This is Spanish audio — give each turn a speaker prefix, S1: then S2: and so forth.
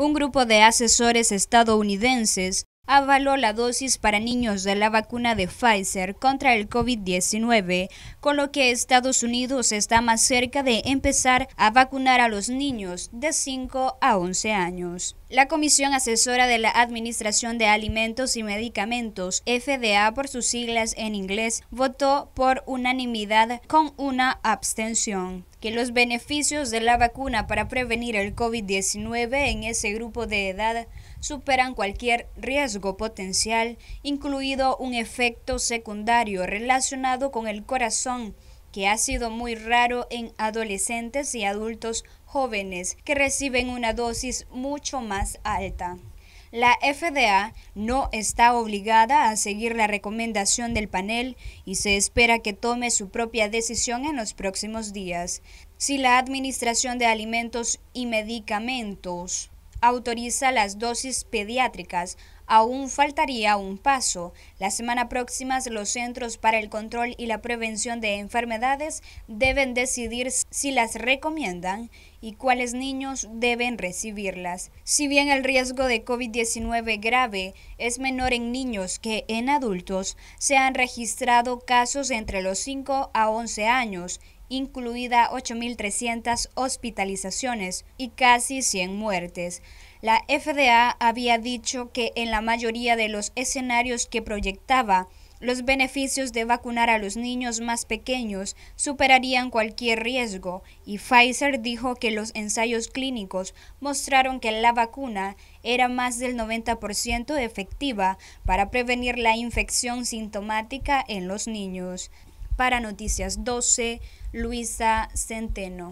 S1: un grupo de asesores estadounidenses avaló la dosis para niños de la vacuna de Pfizer contra el COVID-19, con lo que Estados Unidos está más cerca de empezar a vacunar a los niños de 5 a 11 años. La Comisión Asesora de la Administración de Alimentos y Medicamentos, FDA por sus siglas en inglés, votó por unanimidad con una abstención que los beneficios de la vacuna para prevenir el COVID-19 en ese grupo de edad superan cualquier riesgo potencial, incluido un efecto secundario relacionado con el corazón, que ha sido muy raro en adolescentes y adultos jóvenes que reciben una dosis mucho más alta. La FDA no está obligada a seguir la recomendación del panel y se espera que tome su propia decisión en los próximos días. Si la Administración de Alimentos y Medicamentos autoriza las dosis pediátricas, aún faltaría un paso. La semana próxima los Centros para el Control y la Prevención de Enfermedades deben decidir si las recomiendan y cuáles niños deben recibirlas. Si bien el riesgo de COVID-19 grave es menor en niños que en adultos, se han registrado casos entre los 5 a 11 años, incluida 8.300 hospitalizaciones y casi 100 muertes. La FDA había dicho que en la mayoría de los escenarios que proyectaba, los beneficios de vacunar a los niños más pequeños superarían cualquier riesgo y Pfizer dijo que los ensayos clínicos mostraron que la vacuna era más del 90% efectiva para prevenir la infección sintomática en los niños. Para Noticias 12, Luisa Centeno.